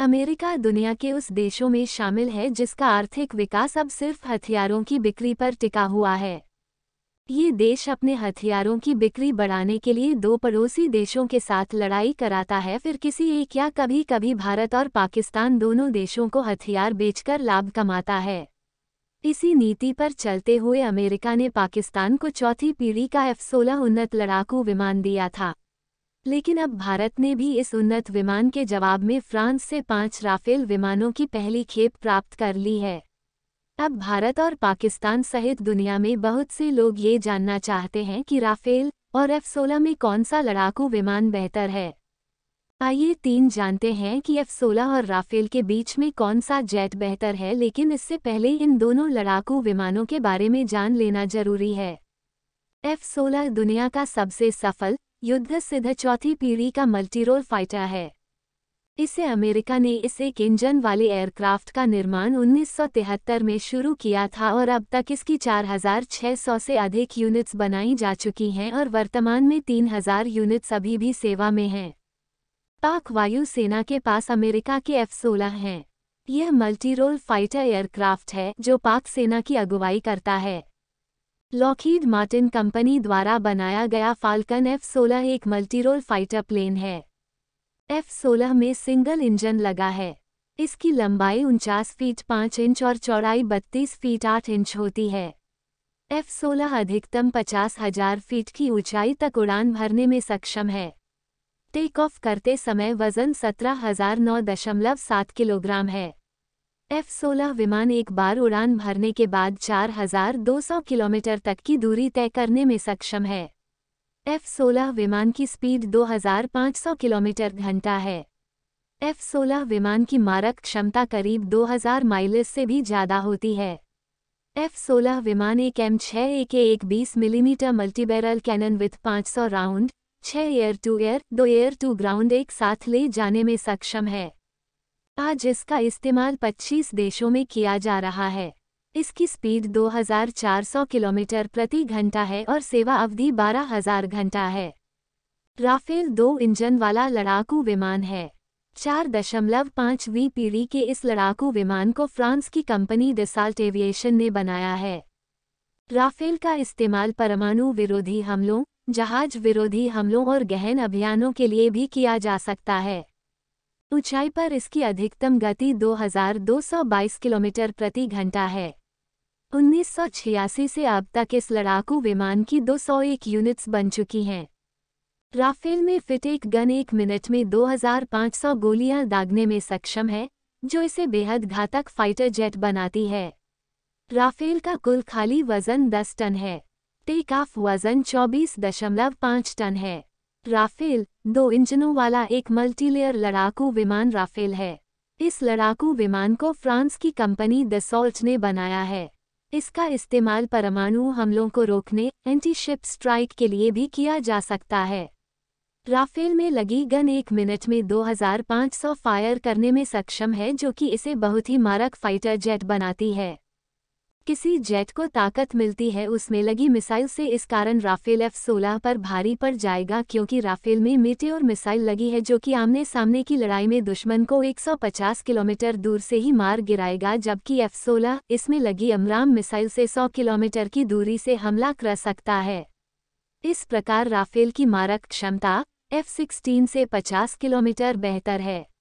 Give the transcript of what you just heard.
America दुनिया के उस देशों में शामिल है जिसका आर्थिक विकास अब सिर्फ हथियारों की बिक्री पर टिका हुआ है ये देश अपने हथियारों की बिक्री बढ़ाने के लिए दो पड़ोसी देशों के साथ लड़ाई कराता है फिर किसी एक या कभी कभी भारत और पाकिस्तान दोनों देशों को हथियार बेचकर लाभ कमाता है इसी नीति पर चलते हुए अमेरिका ने पाकिस्तान को चौथी पीढ़ी का एफ सोलह उन्नत लड़ाकू विमान दिया था लेकिन अब भारत ने भी इस उन्नत विमान के जवाब में फ्रांस से पांच राफेल विमानों की पहली खेप प्राप्त कर ली है अब भारत और पाकिस्तान सहित दुनिया में बहुत से लोग ये जानना चाहते हैं कि राफेल और एफ सोलह में कौन सा लड़ाकू विमान बेहतर है आइए तीन जानते हैं कि एफ सोलह और राफेल के बीच में कौन सा जेट बेहतर है लेकिन इससे पहले इन दोनों लड़ाकू विमानों के बारे में जान लेना जरूरी है एफ सोलह दुनिया का सबसे सफल युद्ध सिद्ध चौथी पीढ़ी का मल्टीरोल फाइटर है इसे अमेरिका ने इस एक इंजन वाले एयरक्राफ्ट का निर्माण 1973 में शुरू किया था और अब तक इसकी 4,600 से अधिक यूनिट्स बनाई जा चुकी हैं और वर्तमान में 3,000 यूनिट्स अभी भी सेवा में हैं पाक वायुसेना के पास अमेरिका के एफ सोलह हैं यह मल्टीरोल फाइटर एयरक्राफ्ट है जो पाक सेना की अगुवाई करता है लॉकहीड मार्टिन कंपनी द्वारा बनाया गया फाल्कन एफ सोलह एक मल्टीरोल फाइटर प्लेन है एफ सोलह में सिंगल इंजन लगा है इसकी लंबाई उनचास फीट पाँच इंच और चौड़ाई बत्तीस फीट आठ इंच होती है एफ सोलह अधिकतम पचास हजार फीट की ऊंचाई तक उड़ान भरने में सक्षम है टेक ऑफ करते समय वजन सत्रह हजार नौ दशमलव सात किलोग्राम है एफ सोलह विमान एक बार उड़ान भरने के बाद 4,200 किलोमीटर तक की दूरी तय करने में सक्षम है एफ सोलह विमान की स्पीड 2,500 किलोमीटर घंटा है एफ सोलह विमान की मारक क्षमता करीब 2,000 माइलेज से भी ज़्यादा होती है एफ सोलह विमान एक एम छः ए के एक बीस millimetre multibarrel cannon with 500 round छह एयर टू एयर दो एयर टू ग्राउंड एक साथ ले जाने में सक्षम है आज इसका इस्तेमाल 25 देशों में किया जा रहा है इसकी स्पीड 2400 किलोमीटर प्रति घंटा है और सेवा अवधि 12000 घंटा है राफेल दो इंजन वाला लड़ाकू विमान है चार दशमलव पाँच वी पीढ़ी के इस लड़ाकू विमान को फ्रांस की कंपनी डिसाल्ट एविएशन ने बनाया है राफेल का इस्तेमाल परमाणु विरोधी हमलों जहाज विरोधी हमलों और गहन अभियानों के लिए भी किया जा सकता है ऊंचाई पर इसकी अधिकतम गति 2222 किलोमीटर प्रति घंटा है उन्नीस से अब तक इस लड़ाकू विमान की 201 यूनिट्स बन चुकी हैं राफेल में फिट एक गन एक मिनट में 2500 गोलियां दागने में सक्षम है जो इसे बेहद घातक फाइटर जेट बनाती है राफेल का कुल खाली वजन 10 टन है टेक ऑफ वजन 24.5 टन है राफेल दो इंजनों वाला एक मल्टीलेयर लड़ाकू विमान राफेल है इस लड़ाकू विमान को फ्रांस की कंपनी दसॉल्ट ने बनाया है इसका इस्तेमाल परमाणु हमलों को रोकने एंटी शिप स्ट्राइक के लिए भी किया जा सकता है राफेल में लगी गन एक मिनट में 2500 फायर करने में सक्षम है जो कि इसे बहुत ही मारक फाइटर जेट बनाती है किसी जेट को ताकत मिलती है उसमें लगी मिसाइल से इस कारण राफेल एफ सोलह पर भारी पड़ जाएगा क्योंकि राफेल में मीटे और मिसाइल लगी है जो कि आमने सामने की लड़ाई में दुश्मन को 150 किलोमीटर दूर से ही मार गिराएगा जबकि एफ सोलह इसमें लगी अमराम मिसाइल से 100 किलोमीटर की दूरी से हमला कर सकता है इस प्रकार राफेल की मारक क्षमता एफ सिक्सटीन से पचास किलोमीटर बेहतर है